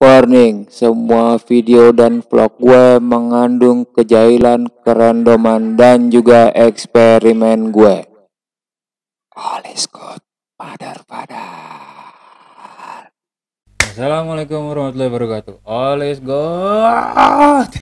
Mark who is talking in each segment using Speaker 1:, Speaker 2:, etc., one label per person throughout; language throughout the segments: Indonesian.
Speaker 1: Warning, semua video dan vlog gue mengandung kejailan, kerandoman, dan juga eksperimen gue. All is good, padar padar. Assalamualaikum warahmatullahi wabarakatuh. All is good.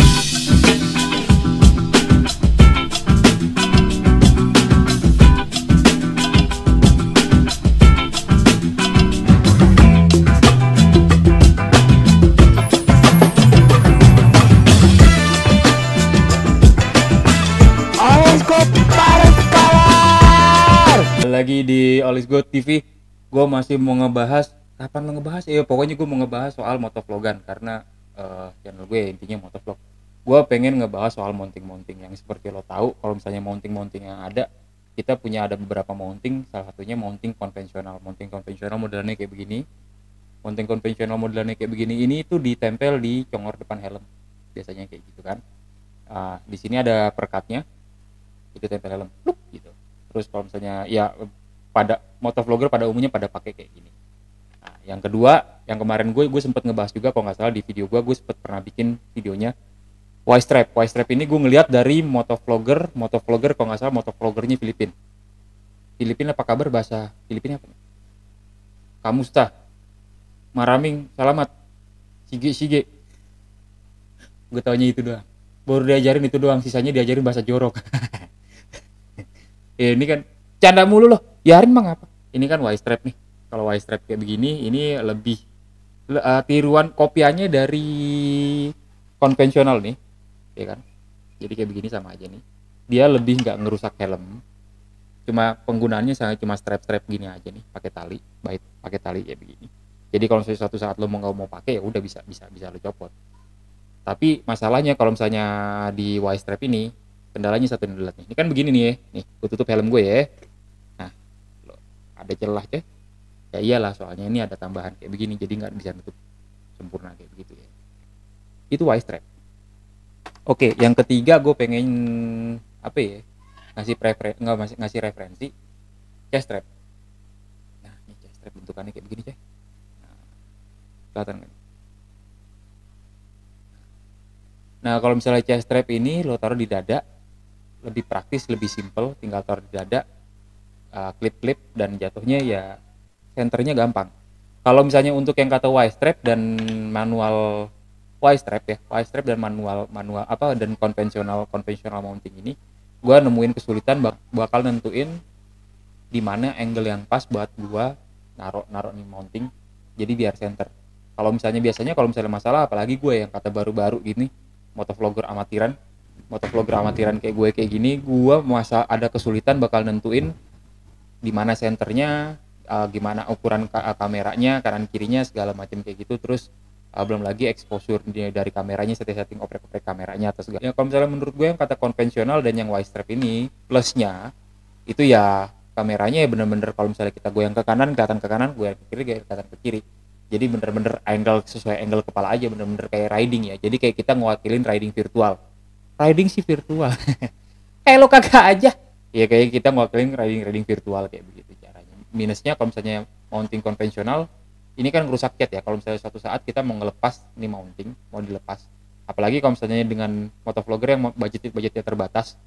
Speaker 1: Lagi di Olis Good TV, gue masih mau ngebahas kapan lo ngebahas ya pokoknya gue mau ngebahas soal motovlogan karena uh, channel gue intinya motovlog gue pengen ngebahas soal mounting-mounting yang seperti lo tahu kalau misalnya mounting-mounting yang ada kita punya ada beberapa mounting salah satunya mounting konvensional mounting konvensional modelnya kayak begini mounting konvensional modelnya kayak begini ini itu ditempel di congor depan helm biasanya kayak gitu kan uh, di sini ada perkatnya itu tempel helm Luk, gitu terus kalau misalnya ya pada motor vlogger pada umumnya pada pakai kayak gini nah, yang kedua yang kemarin gue gue sempat ngebahas juga kalau nggak salah di video gue gue sempet pernah bikin videonya Y strap Y strap ini gue ngelihat dari motor vlogger motor vlogger kalau nggak salah motor motovloggernya Filipin Filipina apa kabar bahasa Filipina apa kamu maraming selamat sige sige gue taunya itu doang baru diajarin itu doang sisanya diajarin bahasa jorok Eh, ini kan canda mulu loh Yarin, mah ngapa ini kan wise trap nih kalau wise trap kayak begini ini lebih uh, tiruan kopiannya dari konvensional nih ya kan jadi kayak begini sama aja nih dia lebih nggak ngerusak helm cuma penggunaannya sangat cuma strap strap gini aja nih pakai tali baik pakai tali ya begini jadi kalau misalnya suatu saat lo mau nggak mau pakai ya udah bisa bisa bisa lo copot tapi masalahnya kalau misalnya di wise strap ini kendalanya satu nih ini kan begini nih ya nih gue tutup helm gue ya nah ada celah ya ya iyalah soalnya ini ada tambahan kayak begini jadi nggak bisa nutup sempurna kayak begitu ya itu wise trap oke yang ketiga gue pengen apa ya ngasih preferen nggak masih ngasih referensi chest strap. nah ini chest strap bentukannya kayak begini ya nah, kelihatan kan Nah, kalau misalnya chest strap ini lo taruh di dada, lebih praktis lebih simple tinggal taruh di dada klip eh, klip-klip dan jatuhnya ya senternya gampang kalau misalnya untuk yang kata Y strap dan manual Y strap ya Y strap dan manual manual apa dan konvensional konvensional mounting ini gue nemuin kesulitan bak bakal nentuin di mana angle yang pas buat gue narok narok nih mounting jadi biar center kalau misalnya biasanya kalau misalnya masalah apalagi gue yang kata baru-baru gini motovlogger amatiran motovlogger amatiran kayak gue kayak gini gue masa ada kesulitan bakal nentuin di mana senternya uh, gimana ukuran ka eh, kameranya kanan kirinya segala macam kayak gitu terus uh, belum lagi exposure dari kameranya setting-setting oprek-oprek kameranya atau segala ya kalau misalnya menurut gue yang kata konvensional dan yang wide strap ini plusnya itu ya kameranya ya bener-bener kalau misalnya kita goyang ke kanan kelihatan ke kanan gue ke kiri kelihatan ke kiri jadi bener-bener angle sesuai angle kepala aja bener-bener kayak riding ya jadi kayak kita ngewakilin riding virtual riding sih virtual kayak eh, lo kagak aja ya kayak kita ngelakuin riding riding virtual kayak begitu caranya minusnya kalau misalnya mounting konvensional ini kan rusak cat ya kalau misalnya suatu saat kita mau ngelepas nih mounting mau dilepas apalagi kalau misalnya dengan motovlogger yang budget budgetnya terbatas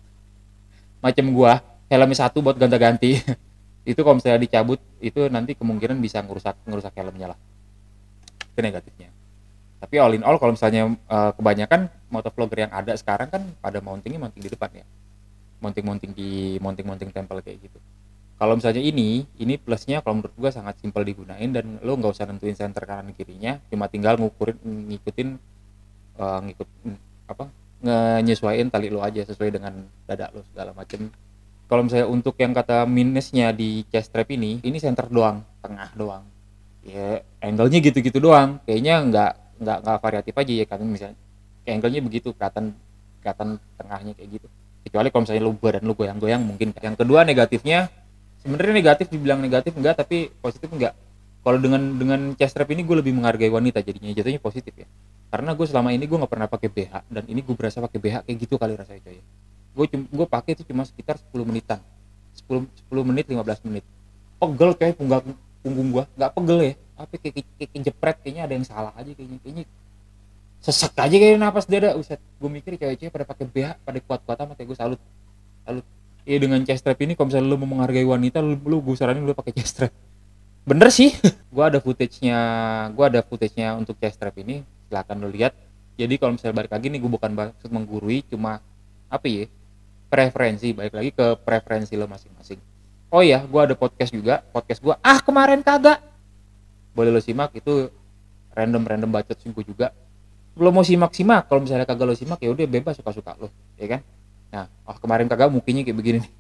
Speaker 1: macam gua helmnya satu buat ganti-ganti itu kalau misalnya dicabut itu nanti kemungkinan bisa ngerusak ngerusak helmnya lah itu negatifnya tapi all in all kalau misalnya uh, kebanyakan motovlogger yang ada sekarang kan pada mountingnya mounting di depan ya mounting-mounting di mounting-mounting tempel kayak gitu kalau misalnya ini ini plusnya kalau menurut gua sangat simpel digunain dan lo nggak usah nentuin center kanan kirinya cuma tinggal ngukurin ngikutin uh, ngikut apa nyesuaiin tali lo aja sesuai dengan dada lo segala macem kalau misalnya untuk yang kata minusnya di chest strap ini ini center doang tengah doang ya angle-nya gitu-gitu doang kayaknya nggak nggak nggak variatif aja ya kan misalnya angle-nya begitu kelihatan kelihatan tengahnya kayak gitu kecuali kalau misalnya lu badan lu goyang-goyang mungkin kan. yang kedua negatifnya sebenarnya negatif dibilang negatif enggak tapi positif enggak kalau dengan dengan chest strap ini gue lebih menghargai wanita jadinya jatuhnya positif ya karena gue selama ini gue nggak pernah pakai BH dan ini gue berasa pakai BH kayak gitu kali rasanya coy gue gue pakai itu cuma sekitar 10 menitan 10 10 menit 15 menit pegel kayak punggung punggung gue nggak pegel ya tapi kayak, kayak, kayak jepret kayaknya ada yang salah aja kayaknya kayaknya sesek aja kayak nafas dada uset gue mikir cewek-cewek pada pakai BH pada kuat-kuat amat ya gue salut salut Iya dengan chest strap ini kalau misalnya lu mau menghargai wanita lu, lu gue saranin lu pakai chest strap bener sih gue ada footage-nya gue ada footage-nya untuk chest strap ini silahkan lu lihat jadi kalau misalnya balik lagi nih gue bukan maksud menggurui cuma apa ya preferensi balik lagi ke preferensi lo masing-masing oh iya gue ada podcast juga podcast gue ah kemarin kagak boleh lo simak itu random random bacot sih juga lo mau simak simak kalau misalnya kagak lo simak ya udah bebas suka suka lo ya kan nah oh kemarin kagak mungkinnya kayak begini nih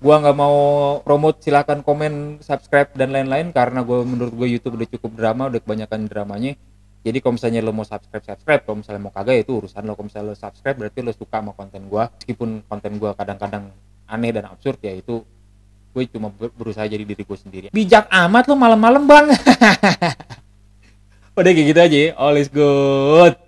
Speaker 1: gua nggak mau promote silahkan komen subscribe dan lain-lain karena gua menurut gue YouTube udah cukup drama udah kebanyakan dramanya jadi kalau misalnya lo mau subscribe subscribe kalau misalnya mau kagak ya itu urusan lo kalau misalnya lo subscribe berarti lo suka sama konten gua meskipun konten gua kadang-kadang aneh dan absurd ya itu gue cuma berusaha jadi diri gue sendiri bijak amat lo malam-malam bang Udah kayak gitu aja ya. All is good.